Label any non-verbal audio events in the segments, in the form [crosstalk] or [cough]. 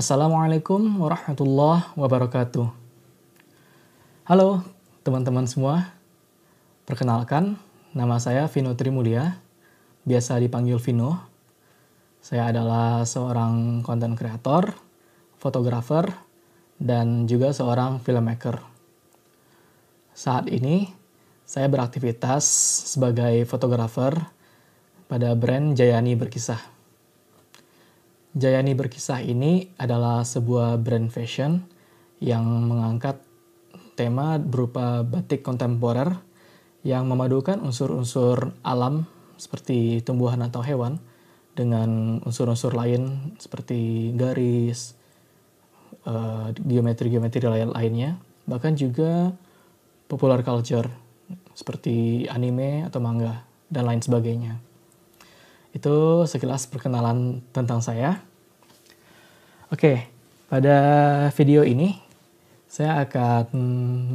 Assalamualaikum warahmatullahi wabarakatuh. Halo teman-teman semua. Perkenalkan, nama saya Vino Trimulya, biasa dipanggil Vino. Saya adalah seorang konten kreator, fotografer, dan juga seorang filmmaker. Saat ini, saya beraktivitas sebagai fotografer pada brand Jayani Berkisah. Jayani Berkisah ini adalah sebuah brand fashion yang mengangkat tema berupa batik kontemporer yang memadukan unsur-unsur alam seperti tumbuhan atau hewan dengan unsur-unsur lain seperti garis, eh, geometri-geometri uh, lain lainnya, bahkan juga popular culture seperti anime atau manga dan lain sebagainya. Itu sekilas perkenalan tentang saya. Oke, pada video ini saya akan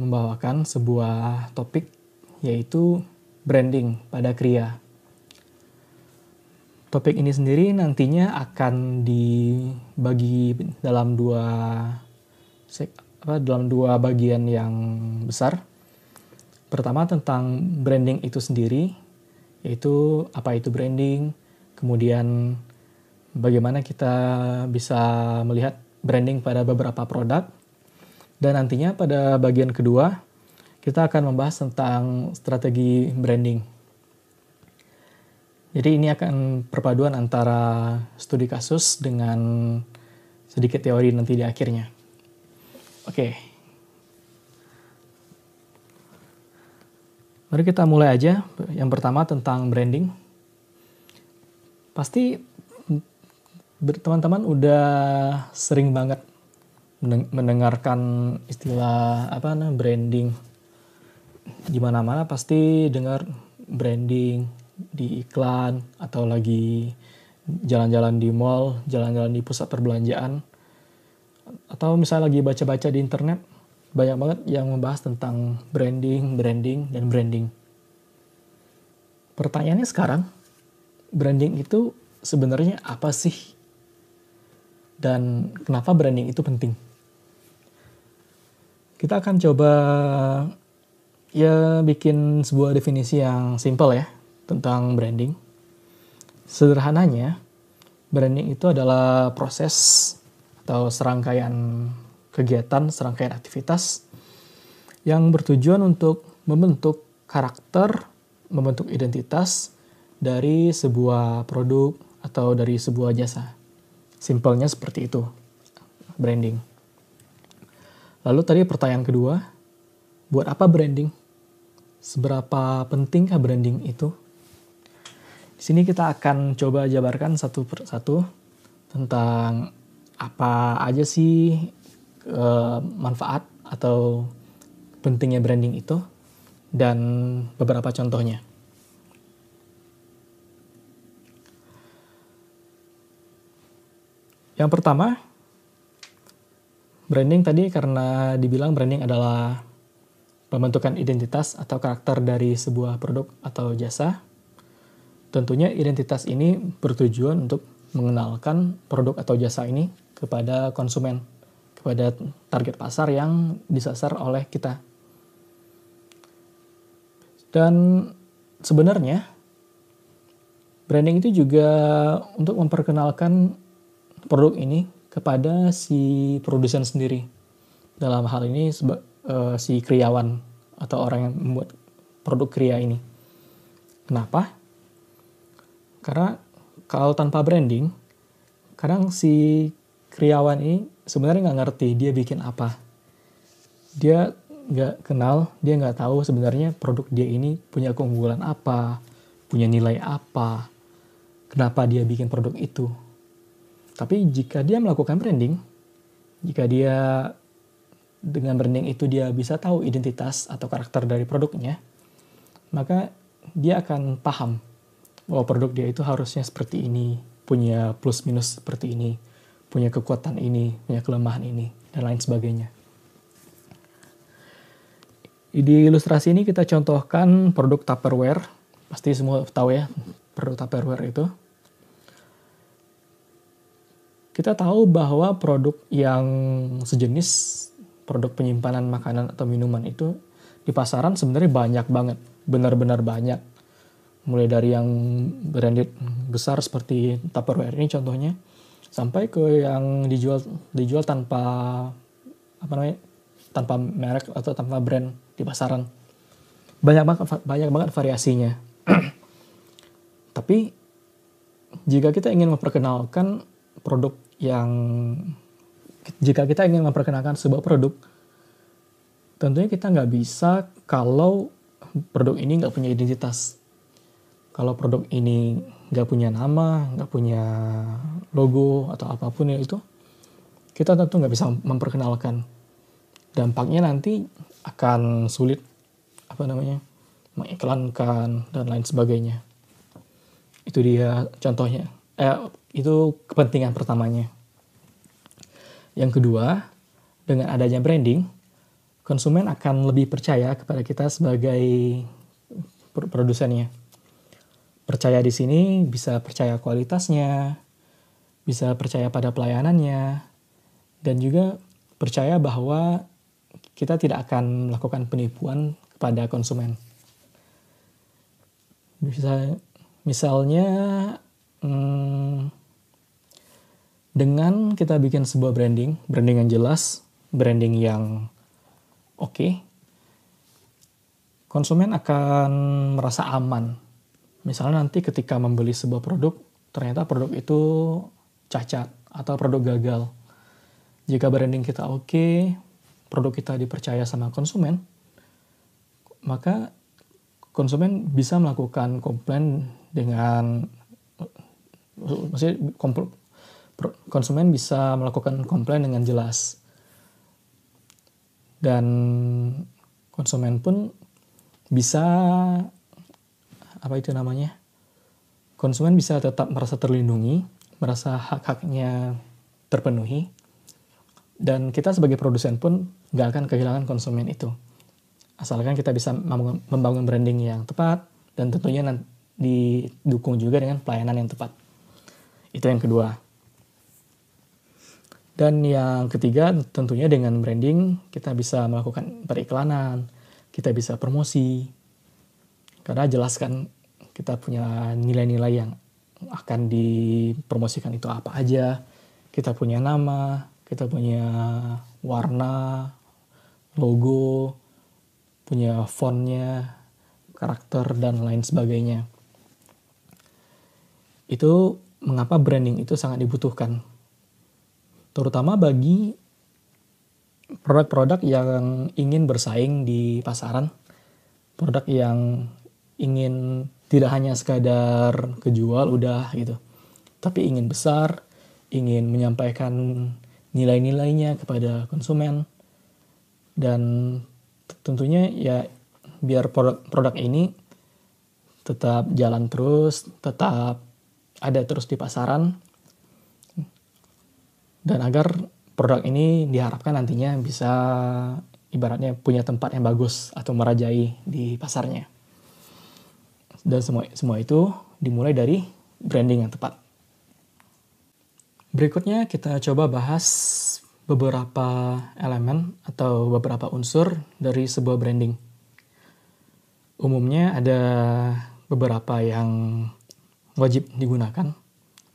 membawakan sebuah topik yaitu branding pada kria. Topik ini sendiri nantinya akan dibagi dalam dua dalam dua bagian yang besar. Pertama tentang branding itu sendiri, yaitu apa itu branding, Kemudian bagaimana kita bisa melihat branding pada beberapa produk. Dan nantinya pada bagian kedua, kita akan membahas tentang strategi branding. Jadi ini akan perpaduan antara studi kasus dengan sedikit teori nanti di akhirnya. Oke. Mari kita mulai aja. Yang pertama tentang branding. Pasti teman-teman udah sering banget mendengarkan istilah apa nah branding di mana-mana pasti dengar branding di iklan atau lagi jalan-jalan di mall, jalan-jalan di pusat perbelanjaan atau misalnya lagi baca-baca di internet banyak banget yang membahas tentang branding, branding dan branding. Pertanyaannya sekarang, branding itu sebenarnya apa sih? Dan kenapa branding itu penting? Kita akan coba ya bikin sebuah definisi yang simple ya tentang branding. Sederhananya, branding itu adalah proses atau serangkaian kegiatan, serangkaian aktivitas yang bertujuan untuk membentuk karakter, membentuk identitas, dari sebuah produk atau dari sebuah jasa. Simpelnya seperti itu, branding. Lalu tadi pertanyaan kedua, buat apa branding? Seberapa pentingkah branding itu? Di sini kita akan coba jabarkan satu per satu tentang apa aja sih e, manfaat atau pentingnya branding itu dan beberapa contohnya. Yang pertama, branding tadi karena dibilang branding adalah pembentukan identitas atau karakter dari sebuah produk atau jasa. Tentunya identitas ini bertujuan untuk mengenalkan produk atau jasa ini kepada konsumen, kepada target pasar yang disasar oleh kita. Dan sebenarnya branding itu juga untuk memperkenalkan produk ini kepada si produsen sendiri. Dalam hal ini seba, uh, si kriawan atau orang yang membuat produk kria ini. Kenapa? Karena kalau tanpa branding, kadang si kriawan ini sebenarnya nggak ngerti dia bikin apa. Dia nggak kenal, dia nggak tahu sebenarnya produk dia ini punya keunggulan apa, punya nilai apa, kenapa dia bikin produk itu tapi jika dia melakukan branding, jika dia dengan branding itu dia bisa tahu identitas atau karakter dari produknya, maka dia akan paham bahwa produk dia itu harusnya seperti ini, punya plus minus seperti ini, punya kekuatan ini, punya kelemahan ini, dan lain sebagainya. Di ilustrasi ini kita contohkan produk Tupperware. Pasti semua tahu ya produk Tupperware itu kita tahu bahwa produk yang sejenis produk penyimpanan makanan atau minuman itu di pasaran sebenarnya banyak banget, benar-benar banyak. Mulai dari yang branded besar seperti Tupperware ini contohnya, sampai ke yang dijual dijual tanpa apa namanya tanpa merek atau tanpa brand di pasaran. Banyak banget banyak banget variasinya. [clears throat] Tapi jika kita ingin memperkenalkan produk yang jika kita ingin memperkenalkan sebuah produk, tentunya kita nggak bisa kalau produk ini nggak punya identitas. Kalau produk ini nggak punya nama, nggak punya logo atau apapun ya itu, kita tentu nggak bisa memperkenalkan. Dampaknya nanti akan sulit apa namanya mengiklankan dan lain sebagainya. Itu dia contohnya. Eh, itu kepentingan pertamanya. Yang kedua, dengan adanya branding, konsumen akan lebih percaya kepada kita sebagai produsennya. Percaya di sini bisa percaya kualitasnya, bisa percaya pada pelayanannya, dan juga percaya bahwa kita tidak akan melakukan penipuan kepada konsumen. Bisa, misalnya, hmm, dengan kita bikin sebuah branding, branding yang jelas, branding yang oke, okay, konsumen akan merasa aman. Misalnya nanti ketika membeli sebuah produk, ternyata produk itu cacat atau produk gagal. Jika branding kita oke, okay, produk kita dipercaya sama konsumen, maka konsumen bisa melakukan komplain dengan maksudnya konsumen bisa melakukan komplain dengan jelas. Dan konsumen pun bisa apa itu namanya? Konsumen bisa tetap merasa terlindungi, merasa hak-haknya terpenuhi. Dan kita sebagai produsen pun nggak akan kehilangan konsumen itu. Asalkan kita bisa membangun branding yang tepat dan tentunya nanti didukung juga dengan pelayanan yang tepat. Itu yang kedua. Dan yang ketiga tentunya dengan branding kita bisa melakukan periklanan, kita bisa promosi. Karena jelaskan kita punya nilai-nilai yang akan dipromosikan itu apa aja. Kita punya nama, kita punya warna, logo, punya fontnya, karakter, dan lain sebagainya. Itu mengapa branding itu sangat dibutuhkan terutama bagi produk-produk yang ingin bersaing di pasaran, produk yang ingin tidak hanya sekadar kejual udah gitu, tapi ingin besar, ingin menyampaikan nilai-nilainya kepada konsumen dan tentunya ya biar produk-produk ini tetap jalan terus, tetap ada terus di pasaran dan agar produk ini diharapkan nantinya bisa ibaratnya punya tempat yang bagus atau merajai di pasarnya. Dan semua semua itu dimulai dari branding yang tepat. Berikutnya kita coba bahas beberapa elemen atau beberapa unsur dari sebuah branding. Umumnya ada beberapa yang wajib digunakan,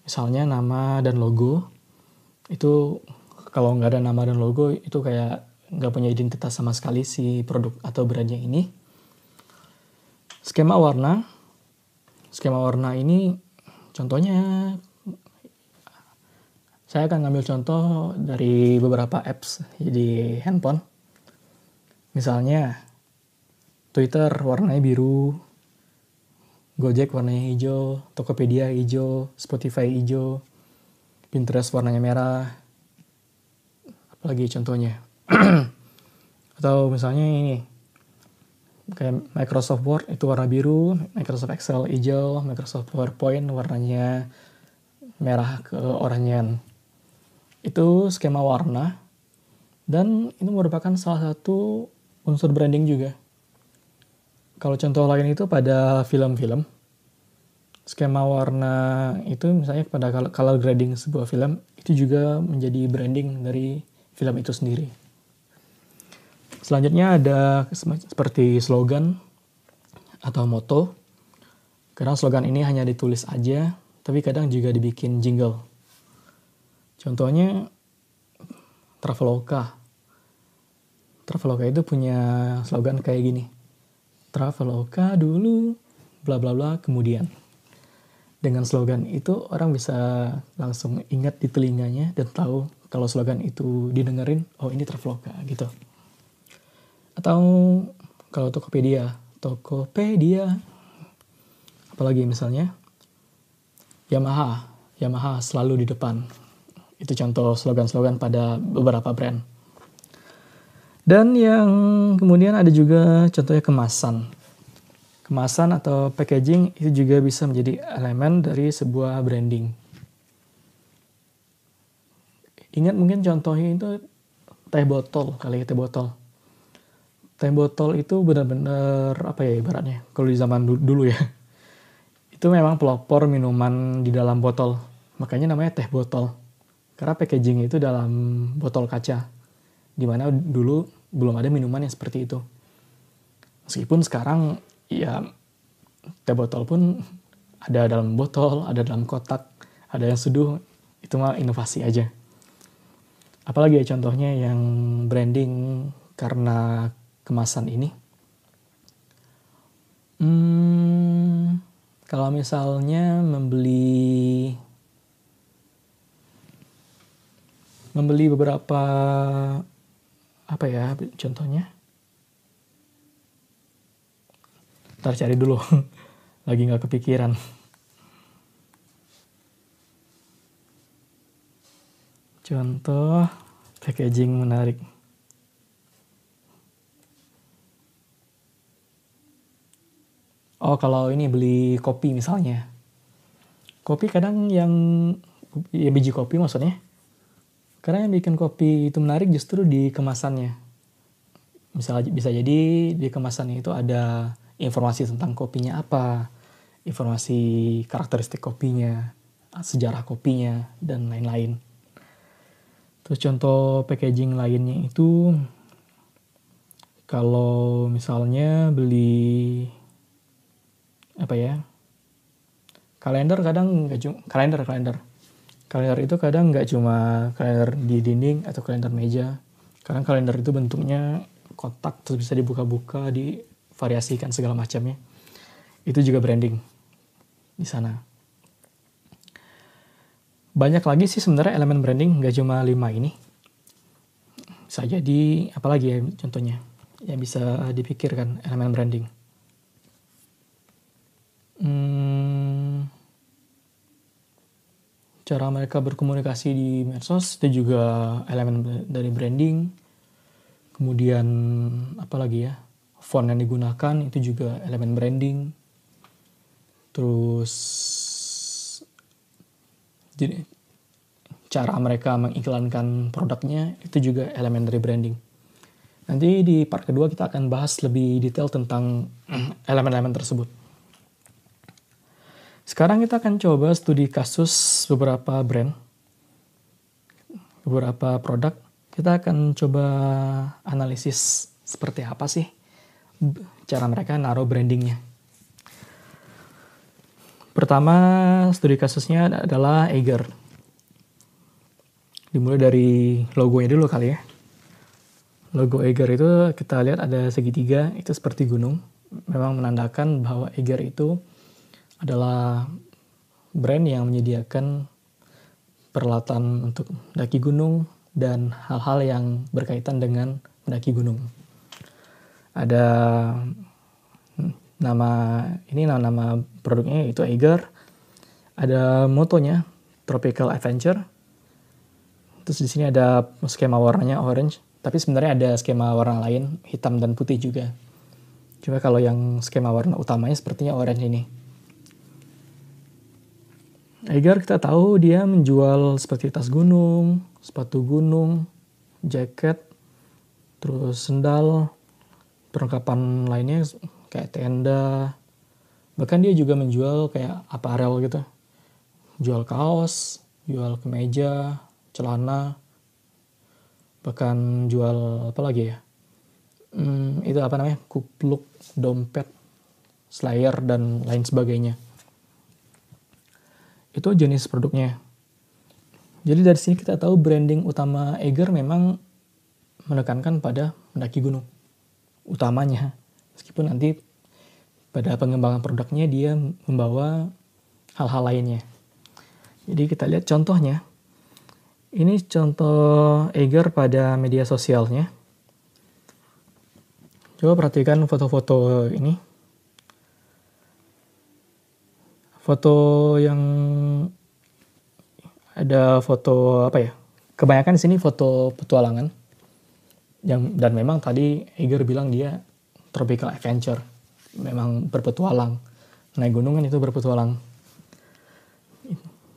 misalnya nama dan logo, itu kalau nggak ada nama dan logo itu kayak nggak punya identitas sama sekali si produk atau brandnya ini. Skema warna, skema warna ini contohnya saya akan ngambil contoh dari beberapa apps di handphone. Misalnya Twitter warnanya biru, Gojek warnanya hijau, Tokopedia hijau, Spotify hijau, Pinterest warnanya merah apalagi contohnya [clears throat] atau misalnya ini kayak Microsoft Word itu warna biru Microsoft Excel hijau Microsoft PowerPoint warnanya merah ke oranyean, itu skema warna dan ini merupakan salah satu unsur branding juga kalau contoh lain itu pada film-film skema warna itu misalnya pada color grading sebuah film itu juga menjadi branding dari film itu sendiri. Selanjutnya ada seperti slogan atau moto. Kadang slogan ini hanya ditulis aja, tapi kadang juga dibikin jingle. Contohnya Traveloka. Traveloka itu punya slogan kayak gini. Traveloka dulu, bla bla bla kemudian dengan slogan itu orang bisa langsung ingat di telinganya dan tahu kalau slogan itu didengerin oh ini Traveloka gitu atau kalau Tokopedia Tokopedia apalagi misalnya Yamaha Yamaha selalu di depan itu contoh slogan-slogan pada beberapa brand dan yang kemudian ada juga contohnya kemasan kemasan atau packaging itu juga bisa menjadi elemen dari sebuah branding. Ingat mungkin contohnya itu teh botol kali ya, teh botol. Teh botol itu benar-benar apa ya ibaratnya kalau di zaman dulu, dulu ya. [laughs] Itu memang pelopor minuman di dalam botol. Makanya namanya teh botol. Karena packaging itu dalam botol kaca. Dimana dulu belum ada minuman yang seperti itu. Meskipun sekarang ya teh botol pun ada dalam botol, ada dalam kotak, ada yang seduh, itu mah inovasi aja. Apalagi ya contohnya yang branding karena kemasan ini. Hmm, kalau misalnya membeli membeli beberapa apa ya contohnya Ntar cari dulu. [laughs] Lagi gak kepikiran. Contoh packaging menarik. Oh, kalau ini beli kopi misalnya. Kopi kadang yang ya biji kopi maksudnya. Karena yang bikin kopi itu menarik justru di kemasannya. Misalnya bisa jadi di kemasannya itu ada informasi tentang kopinya apa, informasi karakteristik kopinya, sejarah kopinya, dan lain-lain. Terus contoh packaging lainnya itu kalau misalnya beli apa ya kalender kadang nggak cuma kalender kalender kalender itu kadang nggak cuma kalender di dinding atau kalender meja kadang kalender itu bentuknya kotak terus bisa dibuka-buka di variasi kan segala macamnya itu juga branding di sana banyak lagi sih sebenarnya elemen branding nggak cuma lima ini bisa jadi apalagi ya contohnya yang bisa dipikirkan elemen branding hmm, cara mereka berkomunikasi di medsos itu juga elemen dari branding kemudian apa lagi ya font yang digunakan itu juga elemen branding terus jadi cara mereka mengiklankan produknya itu juga elemen dari branding nanti di part kedua kita akan bahas lebih detail tentang [clears throat] elemen-elemen tersebut sekarang kita akan coba studi kasus beberapa brand beberapa produk kita akan coba analisis seperti apa sih cara mereka naruh brandingnya. Pertama, studi kasusnya adalah Eiger. Dimulai dari logonya dulu kali ya. Logo Eiger itu kita lihat ada segitiga, itu seperti gunung. Memang menandakan bahwa Eiger itu adalah brand yang menyediakan peralatan untuk mendaki gunung dan hal-hal yang berkaitan dengan mendaki gunung ada nama ini nama, nama produknya itu Eiger ada motonya Tropical Adventure terus di sini ada skema warnanya orange tapi sebenarnya ada skema warna lain hitam dan putih juga cuma kalau yang skema warna utamanya sepertinya orange ini Eiger kita tahu dia menjual seperti tas gunung sepatu gunung jaket terus sendal perlengkapan lainnya kayak tenda bahkan dia juga menjual kayak aparel gitu jual kaos jual kemeja celana bahkan jual apa lagi ya hmm, itu apa namanya kupluk dompet slayer dan lain sebagainya itu jenis produknya jadi dari sini kita tahu branding utama Eger memang menekankan pada mendaki gunung utamanya. Meskipun nanti pada pengembangan produknya dia membawa hal-hal lainnya. Jadi kita lihat contohnya. Ini contoh Eger pada media sosialnya. Coba perhatikan foto-foto ini. Foto yang ada foto apa ya? Kebanyakan di sini foto petualangan dan, dan memang tadi Eger bilang dia tropical adventure memang berpetualang naik gunung kan itu berpetualang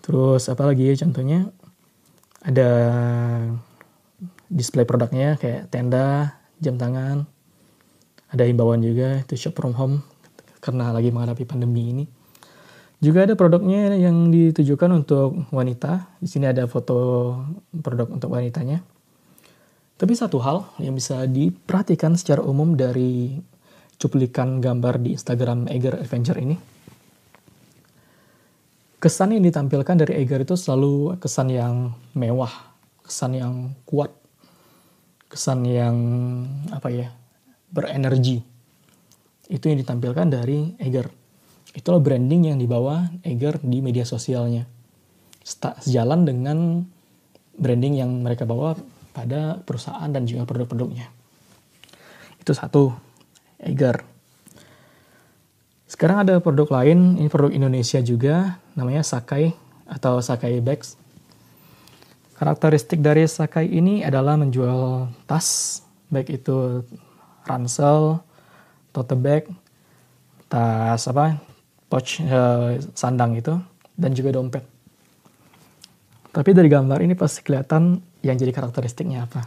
terus apa lagi ya contohnya ada display produknya kayak tenda jam tangan ada himbauan juga itu shop from home karena lagi menghadapi pandemi ini juga ada produknya yang ditujukan untuk wanita di sini ada foto produk untuk wanitanya tapi satu hal yang bisa diperhatikan secara umum dari cuplikan gambar di Instagram Eger Adventure ini, kesan yang ditampilkan dari Eger itu selalu kesan yang mewah, kesan yang kuat, kesan yang apa ya, berenergi. Itu yang ditampilkan dari Eger. Itulah branding yang dibawa Eger di media sosialnya. Sejalan dengan branding yang mereka bawa pada perusahaan dan juga produk-produknya. Itu satu, Eiger. Sekarang ada produk lain, ini produk Indonesia juga, namanya Sakai atau Sakai Bags. Karakteristik dari Sakai ini adalah menjual tas, baik itu ransel, tote bag, tas apa, pouch eh, sandang itu, dan juga dompet. Tapi dari gambar ini pasti kelihatan yang jadi karakteristiknya apa?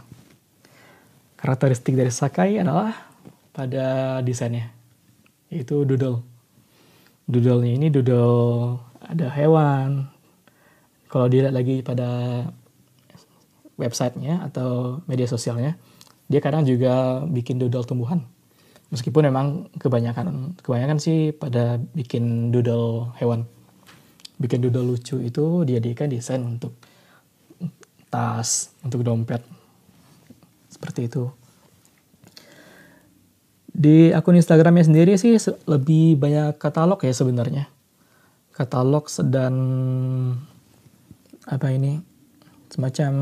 Karakteristik dari Sakai adalah pada desainnya, yaitu doodle. doodle ini doodle ada hewan. Kalau dilihat lagi pada websitenya atau media sosialnya, dia kadang juga bikin doodle tumbuhan. Meskipun memang kebanyakan kebanyakan sih pada bikin doodle hewan. Bikin doodle lucu itu dijadikan desain untuk tas, untuk dompet. Seperti itu. Di akun Instagramnya sendiri sih lebih banyak katalog ya sebenarnya. Katalog dan apa ini semacam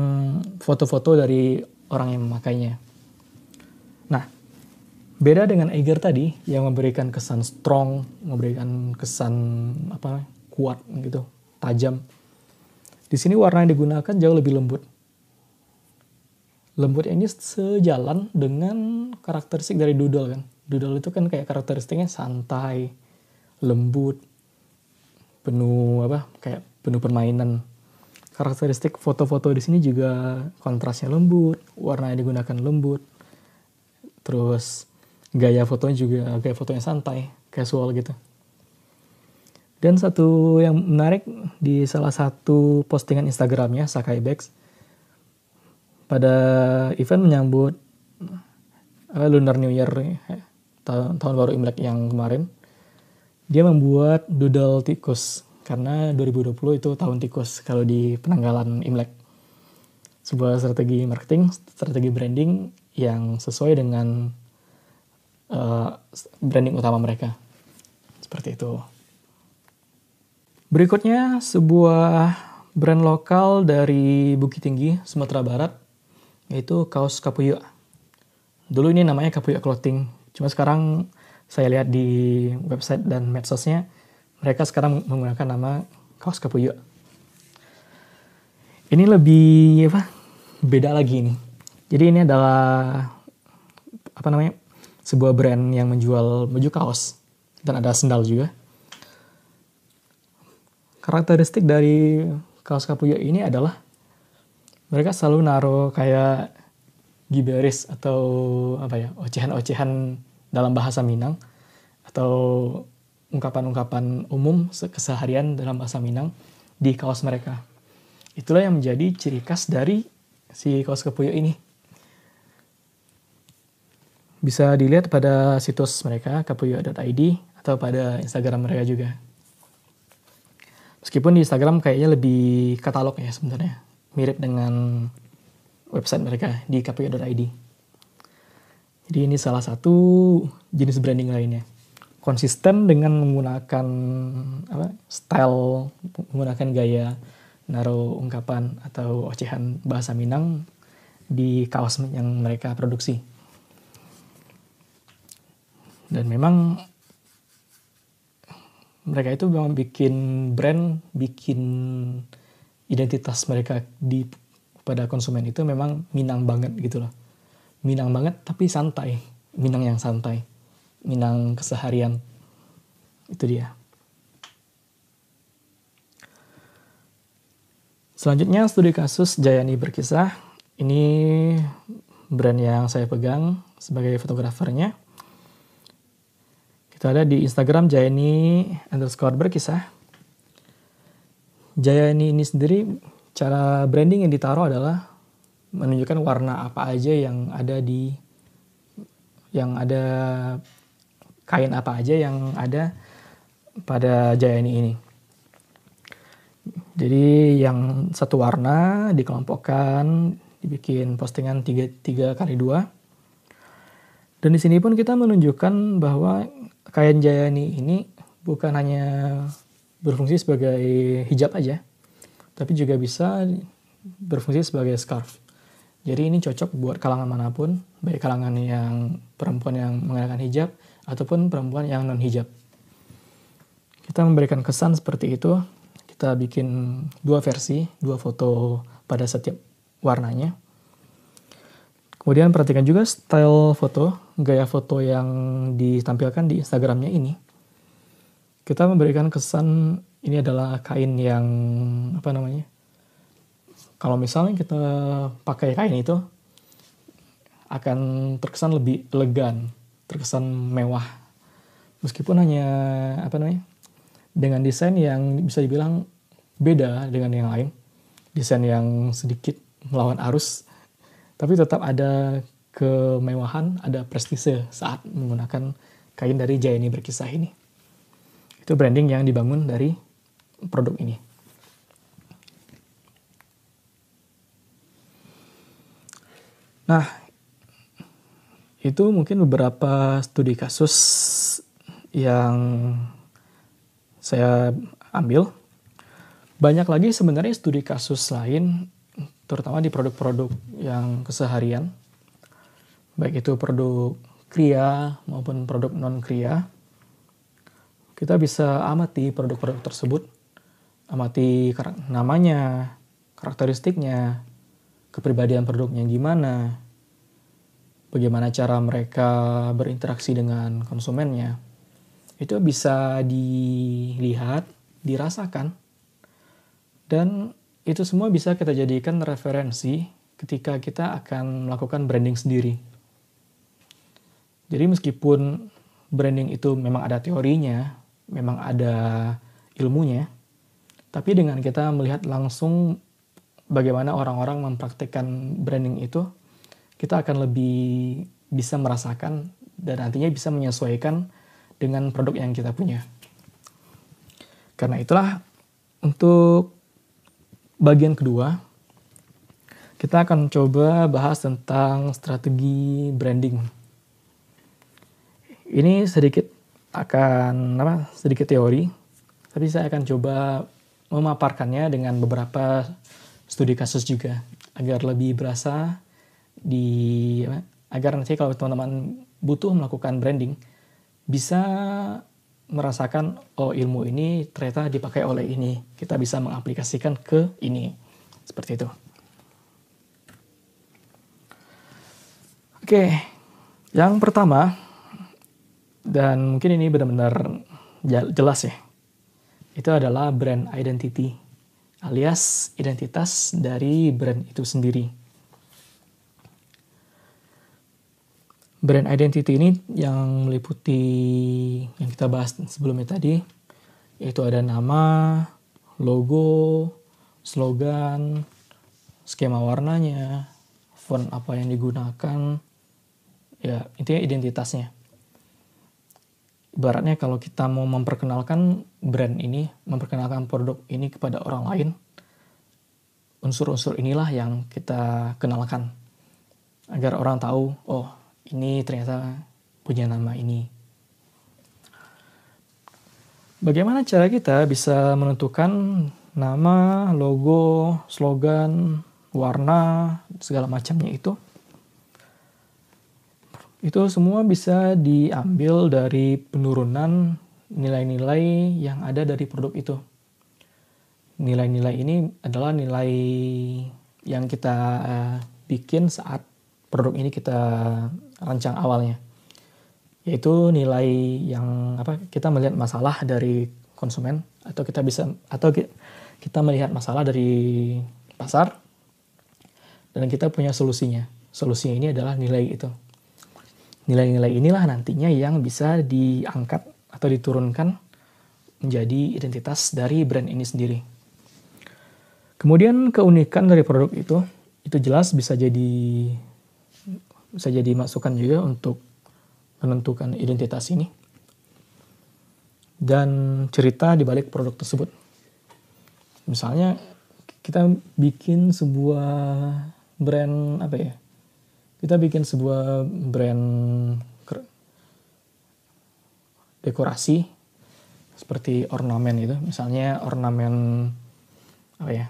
foto-foto dari orang yang memakainya. Nah, beda dengan Eiger tadi yang memberikan kesan strong, memberikan kesan apa kuat gitu, tajam di sini warna yang digunakan jauh lebih lembut. Lembut ini sejalan dengan karakteristik dari doodle kan. Doodle itu kan kayak karakteristiknya santai, lembut, penuh apa kayak penuh permainan. Karakteristik foto-foto di sini juga kontrasnya lembut, warna yang digunakan lembut. Terus gaya fotonya juga gaya fotonya santai, casual gitu. Dan satu yang menarik di salah satu postingan Instagramnya, Sakai Bex, pada event menyambut uh, Lunar New Year, eh, tahun, tahun baru Imlek yang kemarin, dia membuat doodle tikus. Karena 2020 itu tahun tikus kalau di penanggalan Imlek. Sebuah strategi marketing, strategi branding yang sesuai dengan uh, branding utama mereka. Seperti itu. Berikutnya sebuah brand lokal dari Bukit Tinggi, Sumatera Barat, yaitu kaos Kapuyo. Dulu ini namanya Kapuyo Clothing, cuma sekarang saya lihat di website dan medsosnya, mereka sekarang menggunakan nama kaos Kapuyo. Ini lebih apa? Beda lagi ini. Jadi ini adalah apa namanya? sebuah brand yang menjual baju kaos dan ada sendal juga karakteristik dari kaos Kapuyo ini adalah mereka selalu naruh kayak giberis atau apa ya ocehan-ocehan dalam bahasa Minang atau ungkapan-ungkapan umum keseharian dalam bahasa Minang di kaos mereka. Itulah yang menjadi ciri khas dari si kaos kapuyo ini. Bisa dilihat pada situs mereka kapuyo.id atau pada Instagram mereka juga. Meskipun di Instagram kayaknya lebih katalog ya sebenarnya. Mirip dengan website mereka di ID. Jadi ini salah satu jenis branding lainnya. Konsisten dengan menggunakan apa, style, menggunakan gaya, naruh ungkapan atau ocehan bahasa Minang di kaos yang mereka produksi. Dan memang mereka itu memang bikin brand, bikin identitas mereka di pada konsumen itu memang Minang banget gitu loh. Minang banget tapi santai. Minang yang santai. Minang keseharian. Itu dia. Selanjutnya studi kasus Jayani berkisah. Ini brand yang saya pegang sebagai fotografernya. Kita ada di Instagram Jayani underscore berkisah. Jayani ini sendiri cara branding yang ditaruh adalah menunjukkan warna apa aja yang ada di yang ada kain apa aja yang ada pada Jayani ini. Jadi yang satu warna dikelompokkan, dibikin postingan tiga tiga kali dua. Dan di sini pun kita menunjukkan bahwa kain jayani ini bukan hanya berfungsi sebagai hijab aja, tapi juga bisa berfungsi sebagai scarf. Jadi ini cocok buat kalangan manapun, baik kalangan yang perempuan yang mengenakan hijab ataupun perempuan yang non hijab. Kita memberikan kesan seperti itu. Kita bikin dua versi, dua foto pada setiap warnanya. Kemudian perhatikan juga style foto, gaya foto yang ditampilkan di Instagramnya ini. Kita memberikan kesan ini adalah kain yang apa namanya? Kalau misalnya kita pakai kain itu akan terkesan lebih elegan, terkesan mewah. Meskipun hanya apa namanya? dengan desain yang bisa dibilang beda dengan yang lain. Desain yang sedikit melawan arus tapi tetap ada kemewahan, ada prestise saat menggunakan kain dari Jaini berkisah ini. Itu branding yang dibangun dari produk ini. Nah, itu mungkin beberapa studi kasus yang saya ambil. Banyak lagi sebenarnya studi kasus lain terutama di produk-produk yang keseharian, baik itu produk kria maupun produk non-kria. Kita bisa amati produk-produk tersebut, amati namanya, karakteristiknya, kepribadian produknya gimana, bagaimana cara mereka berinteraksi dengan konsumennya. Itu bisa dilihat, dirasakan, dan itu semua bisa kita jadikan referensi ketika kita akan melakukan branding sendiri. Jadi meskipun branding itu memang ada teorinya, memang ada ilmunya, tapi dengan kita melihat langsung bagaimana orang-orang mempraktikkan branding itu, kita akan lebih bisa merasakan dan nantinya bisa menyesuaikan dengan produk yang kita punya. Karena itulah untuk bagian kedua kita akan coba bahas tentang strategi branding. Ini sedikit akan apa? Sedikit teori, tapi saya akan coba memaparkannya dengan beberapa studi kasus juga agar lebih berasa di agar nanti kalau teman-teman butuh melakukan branding bisa merasakan oh ilmu ini ternyata dipakai oleh ini. Kita bisa mengaplikasikan ke ini. Seperti itu. Oke, yang pertama dan mungkin ini benar-benar jelas ya. Itu adalah brand identity alias identitas dari brand itu sendiri. brand identity ini yang meliputi yang kita bahas sebelumnya tadi yaitu ada nama, logo, slogan, skema warnanya, font apa yang digunakan, ya intinya identitasnya. Ibaratnya kalau kita mau memperkenalkan brand ini, memperkenalkan produk ini kepada orang lain, unsur-unsur inilah yang kita kenalkan agar orang tahu, oh ini ternyata punya nama ini. Bagaimana cara kita bisa menentukan nama, logo, slogan, warna, segala macamnya itu? Itu semua bisa diambil dari penurunan nilai-nilai yang ada dari produk itu. Nilai-nilai ini adalah nilai yang kita eh, bikin saat produk ini kita rancang awalnya yaitu nilai yang apa kita melihat masalah dari konsumen atau kita bisa atau kita melihat masalah dari pasar dan kita punya solusinya solusinya ini adalah nilai itu nilai-nilai inilah nantinya yang bisa diangkat atau diturunkan menjadi identitas dari brand ini sendiri kemudian keunikan dari produk itu itu jelas bisa jadi bisa jadi masukan juga untuk menentukan identitas ini dan cerita di balik produk tersebut. Misalnya kita bikin sebuah brand apa ya? Kita bikin sebuah brand dekorasi seperti ornamen itu Misalnya ornamen apa ya?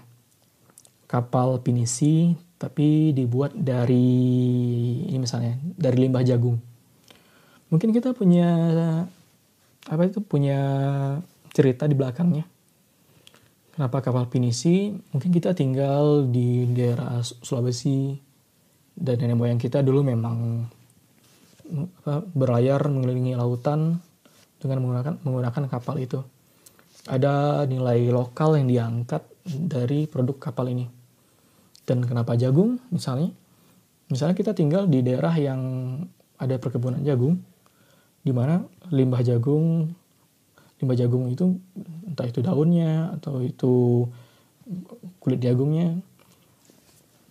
Kapal pinisi tapi dibuat dari ini misalnya dari limbah jagung mungkin kita punya apa itu punya cerita di belakangnya kenapa kapal pinisi mungkin kita tinggal di daerah Sulawesi dan nenek moyang kita dulu memang apa, berlayar mengelilingi lautan dengan menggunakan menggunakan kapal itu ada nilai lokal yang diangkat dari produk kapal ini dan kenapa jagung misalnya? Misalnya kita tinggal di daerah yang ada perkebunan jagung, di mana limbah jagung, limbah jagung itu entah itu daunnya atau itu kulit jagungnya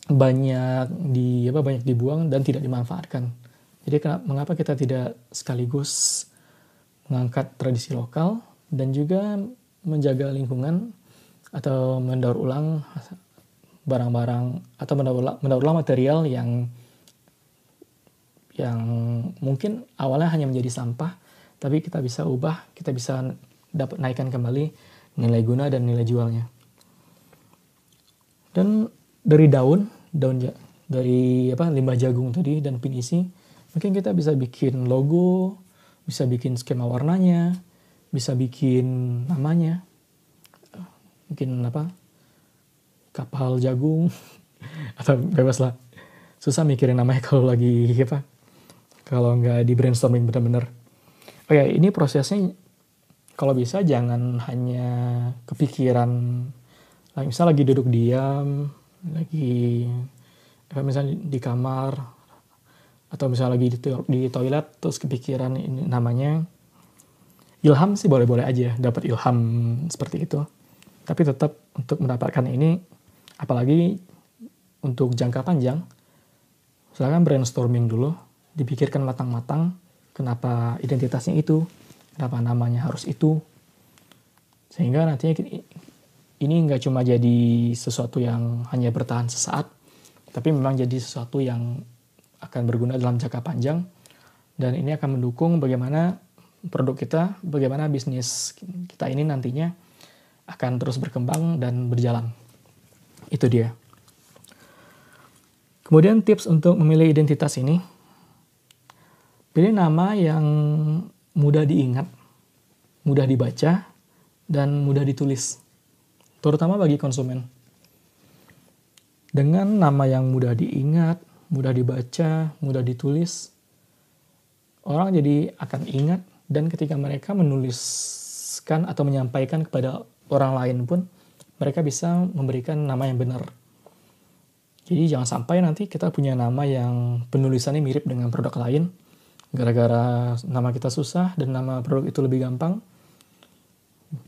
banyak di apa banyak dibuang dan tidak dimanfaatkan. Jadi kenapa, mengapa kita tidak sekaligus mengangkat tradisi lokal dan juga menjaga lingkungan atau mendaur ulang barang-barang atau mendaur ulang material yang yang mungkin awalnya hanya menjadi sampah tapi kita bisa ubah kita bisa dapat naikkan kembali nilai guna dan nilai jualnya dan dari daun daun dari apa limbah jagung tadi dan pin isi mungkin kita bisa bikin logo bisa bikin skema warnanya bisa bikin namanya mungkin apa kapal jagung [laughs] atau bebas lah susah mikirin namanya kalau lagi apa kalau nggak di brainstorming bener-bener oke oh okay, ya, ini prosesnya kalau bisa jangan hanya kepikiran like, misalnya lagi duduk diam lagi misalnya di kamar atau misalnya lagi di toilet terus kepikiran ini namanya ilham sih boleh-boleh aja dapat ilham seperti itu tapi tetap untuk mendapatkan ini Apalagi untuk jangka panjang, silahkan brainstorming dulu, dipikirkan matang-matang kenapa identitasnya itu, kenapa namanya harus itu, sehingga nantinya ini nggak cuma jadi sesuatu yang hanya bertahan sesaat, tapi memang jadi sesuatu yang akan berguna dalam jangka panjang, dan ini akan mendukung bagaimana produk kita, bagaimana bisnis kita ini nantinya akan terus berkembang dan berjalan. Itu dia. Kemudian tips untuk memilih identitas ini. Pilih nama yang mudah diingat, mudah dibaca, dan mudah ditulis. Terutama bagi konsumen. Dengan nama yang mudah diingat, mudah dibaca, mudah ditulis, orang jadi akan ingat dan ketika mereka menuliskan atau menyampaikan kepada orang lain pun mereka bisa memberikan nama yang benar. Jadi jangan sampai nanti kita punya nama yang penulisannya mirip dengan produk lain, gara-gara nama kita susah dan nama produk itu lebih gampang.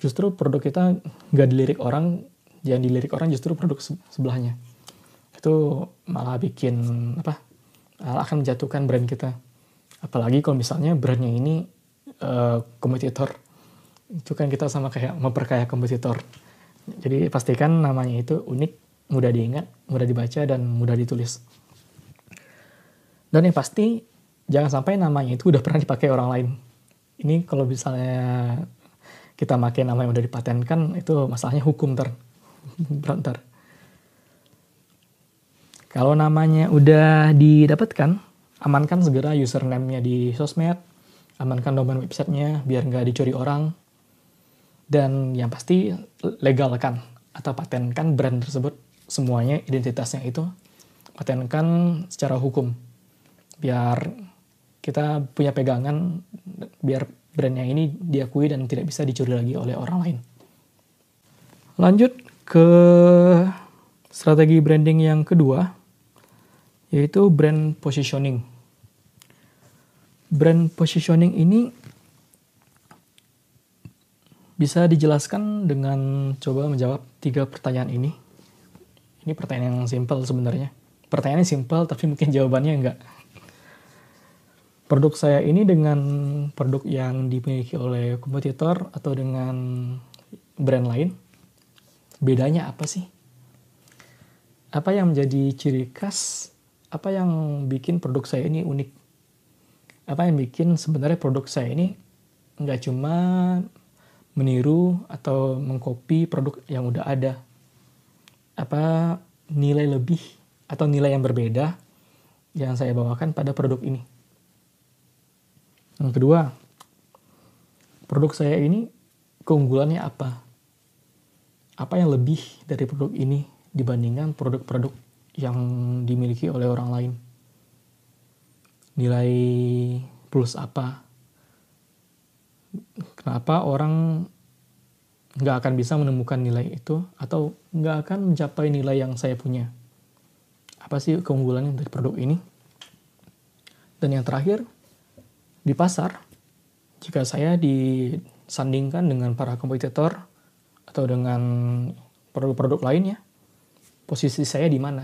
Justru produk kita nggak dilirik orang, jangan dilirik orang justru produk sebelahnya. Itu malah bikin apa? akan menjatuhkan brand kita. Apalagi kalau misalnya brandnya ini uh, kompetitor, itu kan kita sama kayak memperkaya kompetitor jadi pastikan namanya itu unik, mudah diingat, mudah dibaca, dan mudah ditulis. Dan yang pasti, jangan sampai namanya itu udah pernah dipakai orang lain. Ini kalau misalnya kita pakai nama yang udah dipatenkan, itu masalahnya hukum ter. Berat Kalau namanya udah didapatkan, amankan segera username-nya di sosmed, amankan domain websitenya biar nggak dicuri orang, dan yang pasti legalkan atau patenkan brand tersebut semuanya identitasnya itu patenkan secara hukum biar kita punya pegangan biar brandnya ini diakui dan tidak bisa dicuri lagi oleh orang lain. Lanjut ke strategi branding yang kedua, yaitu brand positioning. Brand positioning ini bisa dijelaskan dengan coba menjawab tiga pertanyaan ini? Ini pertanyaan yang simpel sebenarnya. pertanyaan yang simpel tapi mungkin jawabannya enggak. Produk saya ini dengan produk yang dimiliki oleh kompetitor atau dengan brand lain, bedanya apa sih? Apa yang menjadi ciri khas? Apa yang bikin produk saya ini unik? Apa yang bikin sebenarnya produk saya ini nggak cuma meniru atau mengcopy produk yang udah ada apa nilai lebih atau nilai yang berbeda yang saya bawakan pada produk ini. Yang kedua, produk saya ini keunggulannya apa? Apa yang lebih dari produk ini dibandingkan produk-produk yang dimiliki oleh orang lain? Nilai plus apa? Kenapa orang nggak akan bisa menemukan nilai itu atau nggak akan mencapai nilai yang saya punya? Apa sih keunggulan dari produk ini? Dan yang terakhir, di pasar, jika saya disandingkan dengan para kompetitor atau dengan produk-produk lainnya, posisi saya di mana?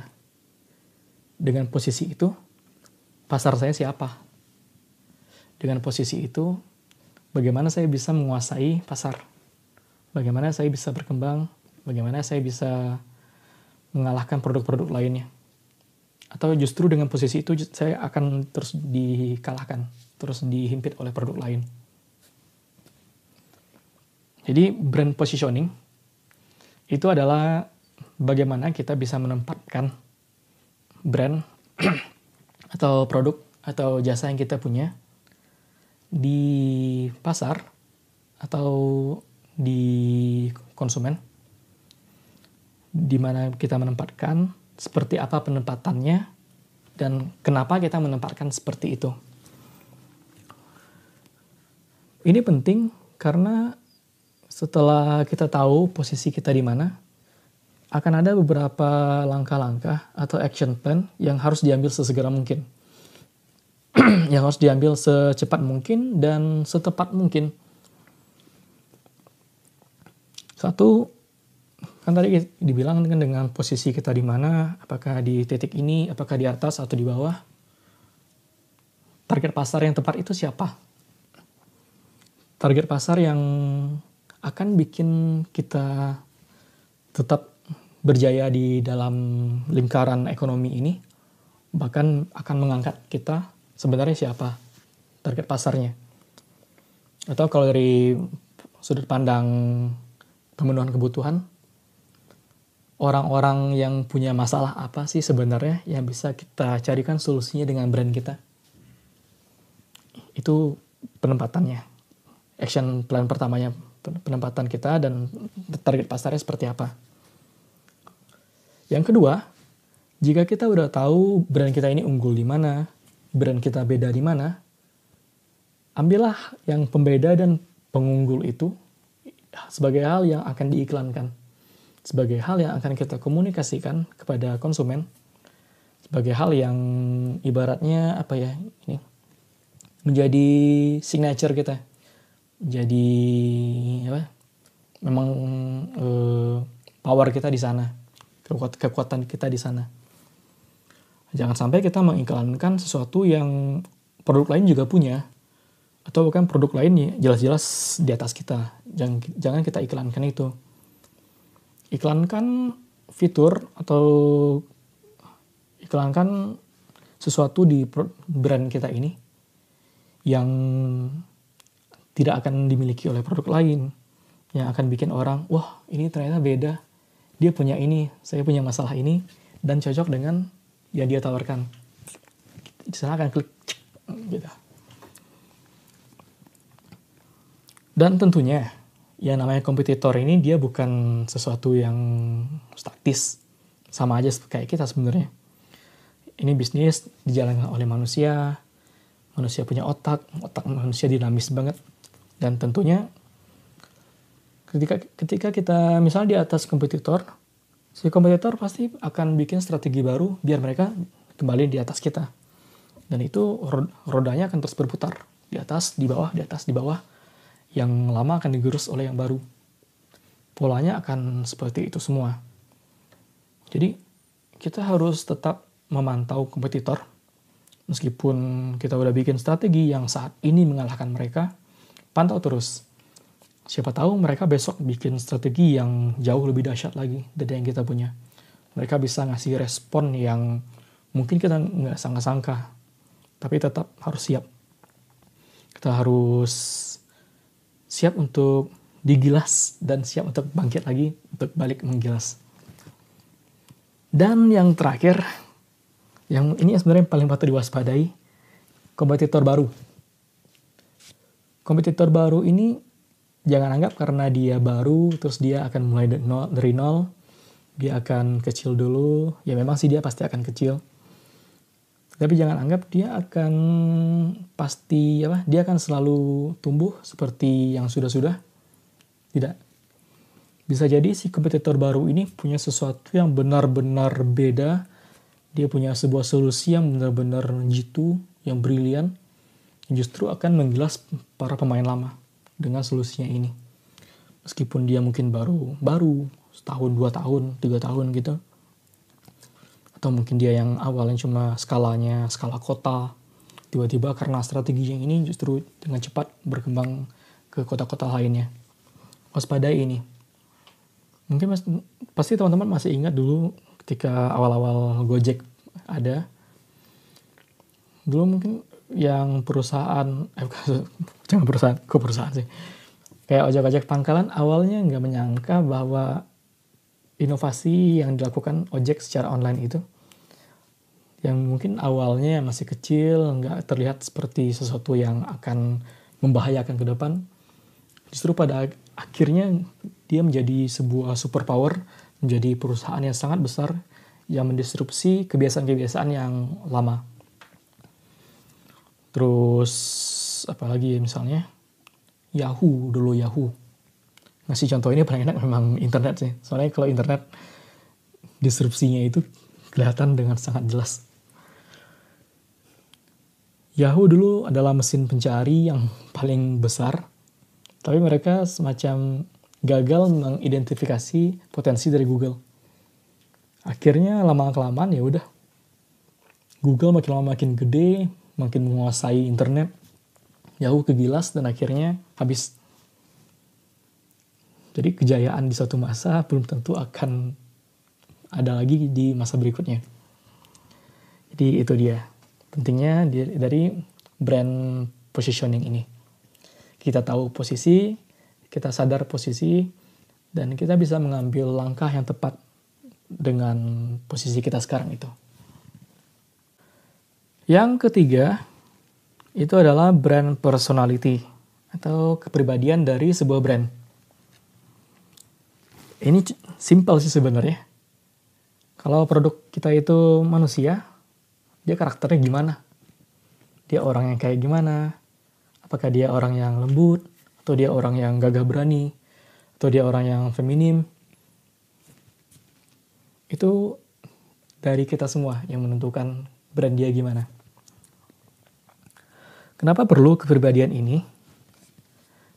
Dengan posisi itu, pasar saya siapa? Dengan posisi itu, bagaimana saya bisa menguasai pasar, bagaimana saya bisa berkembang, bagaimana saya bisa mengalahkan produk-produk lainnya. Atau justru dengan posisi itu saya akan terus dikalahkan, terus dihimpit oleh produk lain. Jadi brand positioning itu adalah bagaimana kita bisa menempatkan brand [clears throat] atau produk atau jasa yang kita punya di pasar atau di konsumen di mana kita menempatkan seperti apa penempatannya dan kenapa kita menempatkan seperti itu ini penting karena setelah kita tahu posisi kita di mana akan ada beberapa langkah-langkah atau action plan yang harus diambil sesegera mungkin [clears throat] yang harus diambil secepat mungkin dan setepat mungkin. Satu, kan tadi dibilang dengan, dengan posisi kita di mana, apakah di titik ini, apakah di atas atau di bawah. Target pasar yang tepat itu siapa? Target pasar yang akan bikin kita tetap berjaya di dalam lingkaran ekonomi ini, bahkan akan mengangkat kita sebenarnya siapa target pasarnya. Atau kalau dari sudut pandang pemenuhan kebutuhan, orang-orang yang punya masalah apa sih sebenarnya yang bisa kita carikan solusinya dengan brand kita. Itu penempatannya. Action plan pertamanya penempatan kita dan target pasarnya seperti apa. Yang kedua, jika kita udah tahu brand kita ini unggul di mana, brand kita beda di mana, ambillah yang pembeda dan pengunggul itu sebagai hal yang akan diiklankan, sebagai hal yang akan kita komunikasikan kepada konsumen, sebagai hal yang ibaratnya apa ya ini menjadi signature kita, jadi apa? Memang eh, power kita di sana, kekuatan kita di sana. Jangan sampai kita mengiklankan sesuatu yang produk lain juga punya atau bukan produk lain jelas-jelas di atas kita. Jangan jangan kita iklankan itu. Iklankan fitur atau iklankan sesuatu di brand kita ini yang tidak akan dimiliki oleh produk lain yang akan bikin orang wah ini ternyata beda dia punya ini saya punya masalah ini dan cocok dengan yang dia tawarkan akan klik gitu dan tentunya yang namanya kompetitor ini dia bukan sesuatu yang statis sama aja kayak kita sebenarnya ini bisnis dijalankan oleh manusia manusia punya otak otak manusia dinamis banget dan tentunya ketika ketika kita misalnya di atas kompetitor si kompetitor pasti akan bikin strategi baru biar mereka kembali di atas kita. Dan itu rodanya akan terus berputar. Di atas, di bawah, di atas, di bawah. Yang lama akan digerus oleh yang baru. Polanya akan seperti itu semua. Jadi, kita harus tetap memantau kompetitor. Meskipun kita udah bikin strategi yang saat ini mengalahkan mereka, pantau terus Siapa tahu mereka besok bikin strategi yang jauh lebih dahsyat lagi dari yang kita punya. Mereka bisa ngasih respon yang mungkin kita nggak sangka-sangka, tapi tetap harus siap. Kita harus siap untuk digilas dan siap untuk bangkit lagi, untuk balik menggilas. Dan yang terakhir, yang ini sebenarnya yang paling patut diwaspadai kompetitor baru. Kompetitor baru ini jangan anggap karena dia baru terus dia akan mulai dari nol, dia akan kecil dulu ya memang sih dia pasti akan kecil tapi jangan anggap dia akan pasti apa dia akan selalu tumbuh seperti yang sudah-sudah tidak bisa jadi si kompetitor baru ini punya sesuatu yang benar-benar beda dia punya sebuah solusi yang benar-benar jitu yang brilian justru akan menggilas para pemain lama dengan solusinya ini meskipun dia mungkin baru baru setahun dua tahun tiga tahun gitu atau mungkin dia yang awalnya cuma skalanya skala kota tiba-tiba karena strategi yang ini justru dengan cepat berkembang ke kota-kota lainnya waspadai ini mungkin mas, pasti teman-teman masih ingat dulu ketika awal-awal Gojek ada dulu mungkin yang perusahaan eh, [laughs] jangan perusahaan ke perusahaan sih kayak ojek-ojek pangkalan awalnya nggak menyangka bahwa inovasi yang dilakukan ojek secara online itu yang mungkin awalnya masih kecil nggak terlihat seperti sesuatu yang akan membahayakan ke depan justru pada akhirnya dia menjadi sebuah superpower menjadi perusahaan yang sangat besar yang mendisrupsi kebiasaan-kebiasaan yang lama. Terus apa lagi ya misalnya Yahoo dulu Yahoo. Ngasih contoh ini paling enak memang internet sih. Soalnya kalau internet disrupsinya itu kelihatan dengan sangat jelas. Yahoo dulu adalah mesin pencari yang paling besar, tapi mereka semacam gagal mengidentifikasi potensi dari Google. Akhirnya lama-kelamaan ya udah Google makin lama makin gede, makin menguasai internet jauh ke gilas dan akhirnya habis jadi kejayaan di suatu masa belum tentu akan ada lagi di masa berikutnya. Jadi itu dia pentingnya dari brand positioning ini. Kita tahu posisi, kita sadar posisi, dan kita bisa mengambil langkah yang tepat dengan posisi kita sekarang itu. Yang ketiga, itu adalah brand personality atau kepribadian dari sebuah brand. Ini simpel sih sebenarnya. Kalau produk kita itu manusia, dia karakternya gimana? Dia orang yang kayak gimana? Apakah dia orang yang lembut? Atau dia orang yang gagah berani? Atau dia orang yang feminim? Itu dari kita semua yang menentukan brand dia gimana. Kenapa perlu kepribadian ini?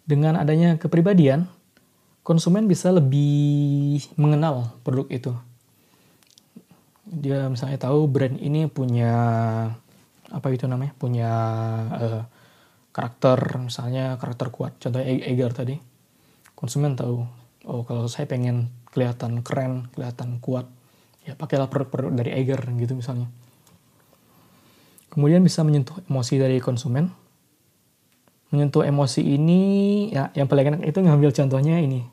Dengan adanya kepribadian, konsumen bisa lebih mengenal produk itu. Dia misalnya tahu brand ini punya apa itu namanya? Punya uh, karakter misalnya karakter kuat. Contohnya Eger tadi. Konsumen tahu, oh kalau saya pengen kelihatan keren, kelihatan kuat, ya pakailah produk-produk dari Eger gitu misalnya Kemudian bisa menyentuh emosi dari konsumen. Menyentuh emosi ini, ya yang paling enak itu ngambil contohnya ini.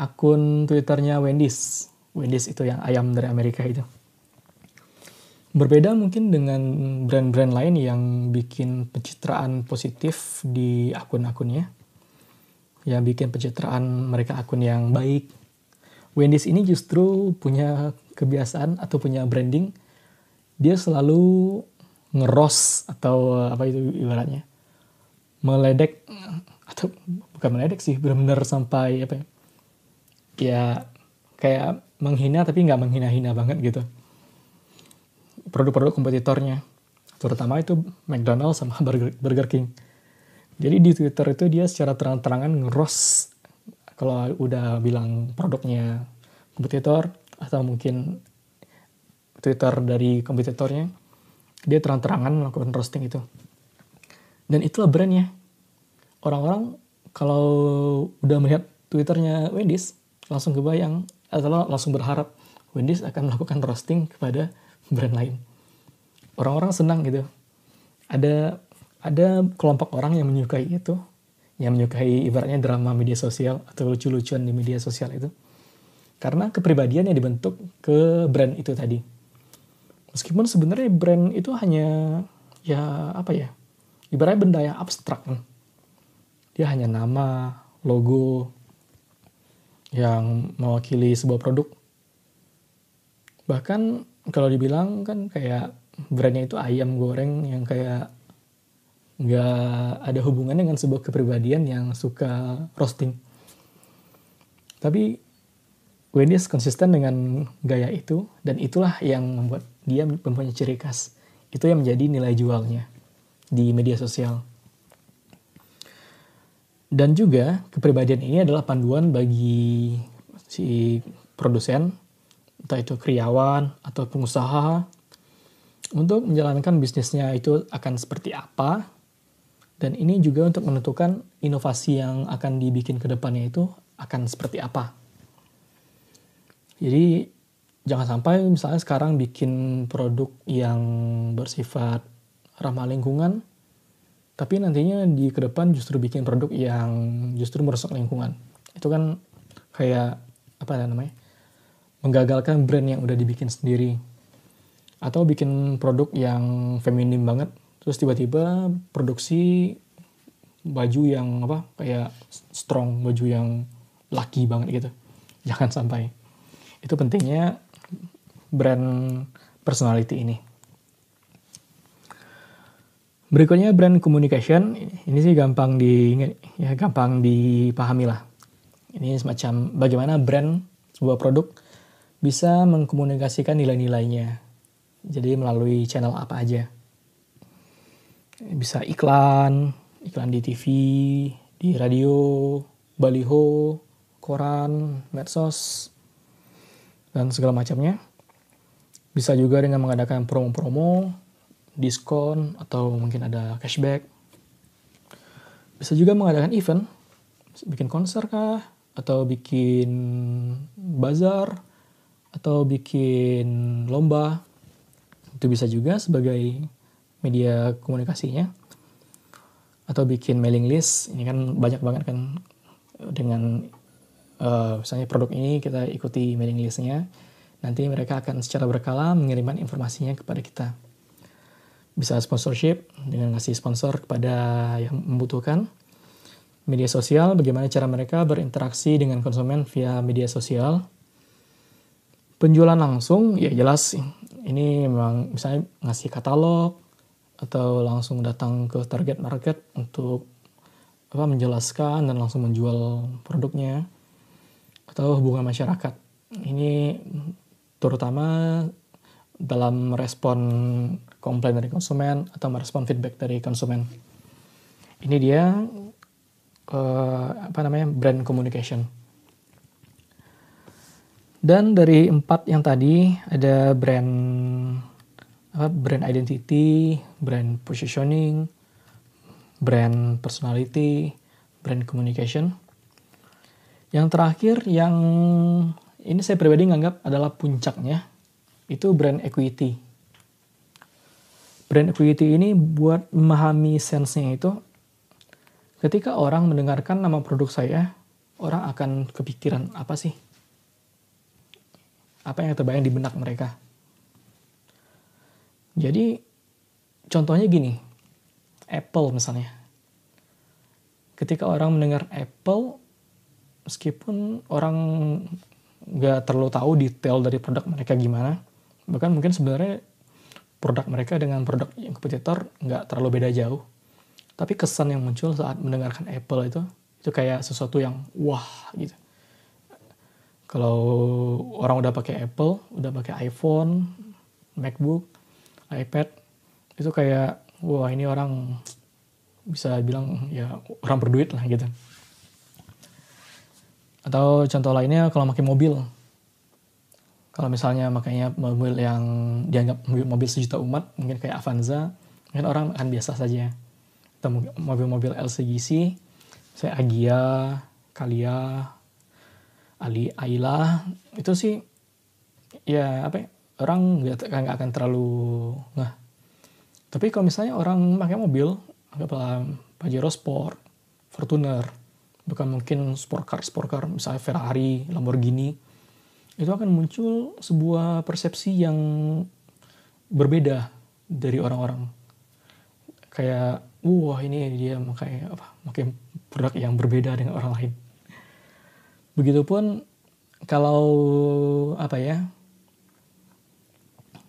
Akun Twitternya Wendy's. Wendy's itu yang ayam dari Amerika itu. Berbeda mungkin dengan brand-brand lain yang bikin pencitraan positif di akun-akunnya. Yang bikin pencitraan mereka akun yang baik. Wendy's ini justru punya kebiasaan atau punya branding. Dia selalu ngeros atau eh, apa itu ibaratnya meledek atau bukan meledek sih benar-benar sampai apa ya, ya kayak menghina tapi nggak menghina-hina banget gitu produk-produk kompetitornya terutama itu McDonald sama Burger, Burger King jadi di Twitter itu dia secara terang-terangan ngeros kalau udah bilang produknya kompetitor atau mungkin Twitter dari kompetitornya dia terang-terangan melakukan roasting itu. Dan itulah brandnya. Orang-orang kalau udah melihat Twitternya Wendy's, langsung kebayang atau langsung berharap Wendy's akan melakukan roasting kepada brand lain. Orang-orang senang gitu. Ada ada kelompok orang yang menyukai itu, yang menyukai ibaratnya drama media sosial atau lucu-lucuan di media sosial itu. Karena kepribadian yang dibentuk ke brand itu tadi meskipun sebenarnya brand itu hanya ya apa ya ibaratnya benda yang abstrak kan dia hanya nama logo yang mewakili sebuah produk bahkan kalau dibilang kan kayak brandnya itu ayam goreng yang kayak nggak ada hubungannya dengan sebuah kepribadian yang suka roasting tapi ini konsisten dengan gaya itu dan itulah yang membuat dia mempunyai ciri khas. Itu yang menjadi nilai jualnya di media sosial. Dan juga kepribadian ini adalah panduan bagi si produsen, entah itu kriawan atau pengusaha, untuk menjalankan bisnisnya itu akan seperti apa. Dan ini juga untuk menentukan inovasi yang akan dibikin ke depannya itu akan seperti apa jadi jangan sampai misalnya sekarang bikin produk yang bersifat ramah lingkungan, tapi nantinya di ke depan justru bikin produk yang justru merusak lingkungan. Itu kan kayak apa ya namanya? menggagalkan brand yang udah dibikin sendiri. Atau bikin produk yang feminim banget, terus tiba-tiba produksi baju yang apa kayak strong, baju yang laki banget gitu. Jangan sampai. Itu pentingnya brand personality ini. Berikutnya brand communication, ini sih gampang di ya gampang dipahami lah. Ini semacam bagaimana brand sebuah produk bisa mengkomunikasikan nilai-nilainya. Jadi melalui channel apa aja. Bisa iklan, iklan di TV, di radio, baliho, koran, medsos, dan segala macamnya. Bisa juga dengan mengadakan promo-promo, diskon, atau mungkin ada cashback. Bisa juga mengadakan event, bikin konser kah, atau bikin bazar, atau bikin lomba. Itu bisa juga sebagai media komunikasinya. Atau bikin mailing list, ini kan banyak banget kan eh, dengan uh, misalnya produk ini kita ikuti mailing listnya nanti mereka akan secara berkala mengirimkan informasinya kepada kita bisa sponsorship dengan ngasih sponsor kepada yang membutuhkan media sosial bagaimana cara mereka berinteraksi dengan konsumen via media sosial penjualan langsung ya jelas ini memang misalnya ngasih katalog atau langsung datang ke target market untuk apa menjelaskan dan langsung menjual produknya atau hubungan masyarakat. Ini terutama dalam respon komplain dari konsumen atau merespon feedback dari konsumen. Ini dia uh, apa namanya brand communication. Dan dari empat yang tadi ada brand apa, brand identity, brand positioning, brand personality, brand communication. Yang terakhir yang ini saya pribadi nganggap adalah puncaknya itu brand equity. Brand equity ini buat memahami sensenya itu ketika orang mendengarkan nama produk saya, orang akan kepikiran apa sih? Apa yang terbayang di benak mereka? Jadi contohnya gini, Apple misalnya. Ketika orang mendengar Apple, meskipun orang nggak terlalu tahu detail dari produk mereka gimana bahkan mungkin sebenarnya produk mereka dengan produk yang kompetitor nggak terlalu beda jauh tapi kesan yang muncul saat mendengarkan Apple itu itu kayak sesuatu yang wah gitu kalau orang udah pakai Apple udah pakai iPhone MacBook iPad itu kayak wah ini orang bisa bilang ya orang berduit lah gitu atau contoh lainnya kalau pakai mobil. Kalau misalnya makanya mobil yang dianggap mobil, sejuta umat, mungkin kayak Avanza, mungkin orang akan biasa saja. Atau mobil-mobil LCGC, saya Agia, Kalia, Ali Aila, itu sih ya apa ya, orang nggak akan terlalu nah tapi kalau misalnya orang pakai mobil anggaplah Pajero Sport, Fortuner, bukan mungkin sport car sport car misalnya Ferrari, Lamborghini itu akan muncul sebuah persepsi yang berbeda dari orang-orang kayak wah ini dia makanya apa makai produk yang berbeda dengan orang lain begitupun kalau apa ya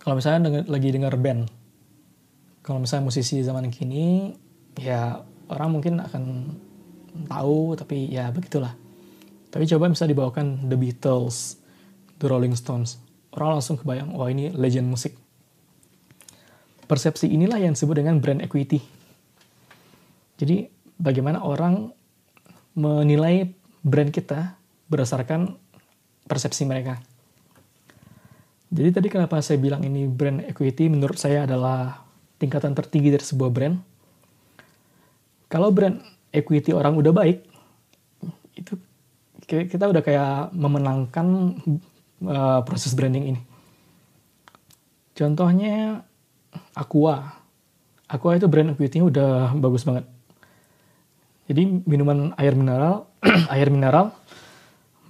kalau misalnya denger, lagi dengar band kalau misalnya musisi zaman kini ya orang mungkin akan tahu tapi ya begitulah tapi coba misalnya dibawakan The Beatles The Rolling Stones orang langsung kebayang wah ini legend musik persepsi inilah yang disebut dengan brand equity jadi bagaimana orang menilai brand kita berdasarkan persepsi mereka jadi tadi kenapa saya bilang ini brand equity menurut saya adalah tingkatan tertinggi dari sebuah brand. Kalau brand equity orang udah baik itu kita udah kayak memenangkan uh, proses branding ini contohnya Aqua Aqua itu brand equity-nya udah bagus banget jadi minuman air mineral [clears throat] air mineral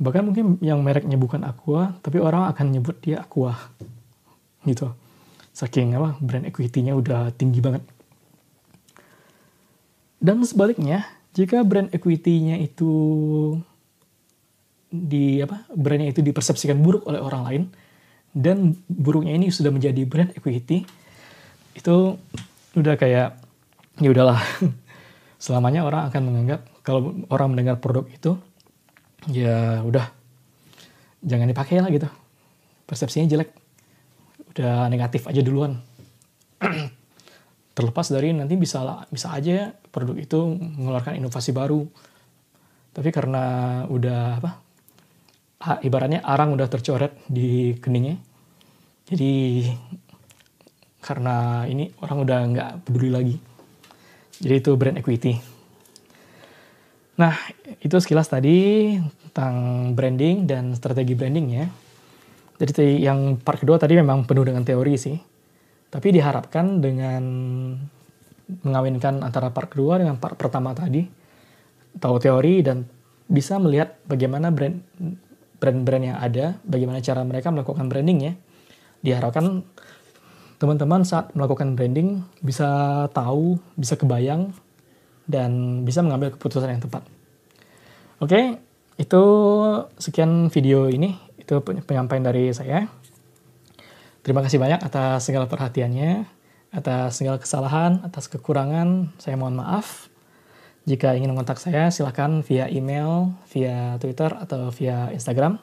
bahkan mungkin yang mereknya bukan Aqua tapi orang akan nyebut dia Aqua gitu saking apa brand equity-nya udah tinggi banget dan sebaliknya, jika brand equity-nya itu di apa brandnya itu dipersepsikan buruk oleh orang lain dan buruknya ini sudah menjadi brand equity itu udah kayak ya udahlah [laughs] selamanya orang akan menganggap kalau orang mendengar produk itu ya udah jangan dipakai lah gitu persepsinya jelek udah negatif aja duluan [clears throat] terlepas dari nanti bisa bisa aja produk itu mengeluarkan inovasi baru. Tapi karena udah apa? Ibaratnya arang udah tercoret di keningnya. Jadi karena ini orang udah nggak peduli lagi. Jadi itu brand equity. Nah, itu sekilas tadi tentang branding dan strategi brandingnya. Jadi yang part kedua tadi memang penuh dengan teori sih. Tapi diharapkan dengan mengawinkan antara part kedua dengan part pertama tadi, tahu teori dan bisa melihat bagaimana brand brand-brand yang ada, bagaimana cara mereka melakukan brandingnya. Diharapkan teman-teman saat melakukan branding bisa tahu, bisa kebayang, dan bisa mengambil keputusan yang tepat. Oke, itu sekian video ini. Itu penyampaian dari saya. Terima kasih banyak atas segala perhatiannya. Atas segala kesalahan, atas kekurangan, saya mohon maaf. Jika ingin mengontak saya, silahkan via email, via Twitter, atau via Instagram.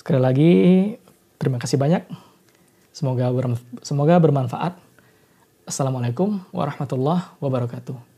Sekali lagi, terima kasih banyak. Semoga, bermanfaat. Assalamualaikum warahmatullahi wabarakatuh.